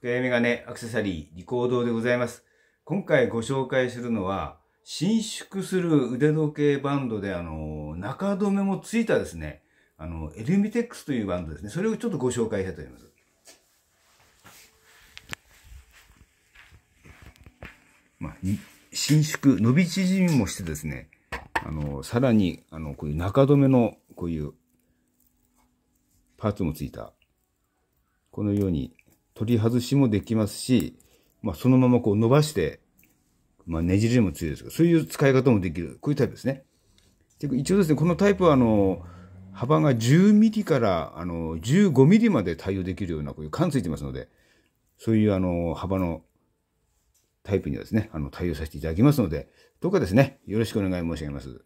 深谷メガネアクセサリーリコードでございます。今回ご紹介するのは、伸縮する腕時計バンドで、あの、中止めもついたですね、あの、エルミテックスというバンドですね。それをちょっとご紹介したいと思います。まあ、伸縮、伸び縮みもしてですね、あの、さらに、あの、こういう中止めの、こういう、パーツもついた、このように取り外しもできますし、まあ、そのままこう伸ばして、まあ、ねじれも強いですけど、そういう使い方もできる。こういうタイプですね。一応ですね、このタイプは、あの、幅が10ミリから、あの、15ミリまで対応できるような、こういう缶ついてますので、そういう、あの、幅のタイプにはですね、あの、対応させていただきますので、どうかですね、よろしくお願い申し上げます。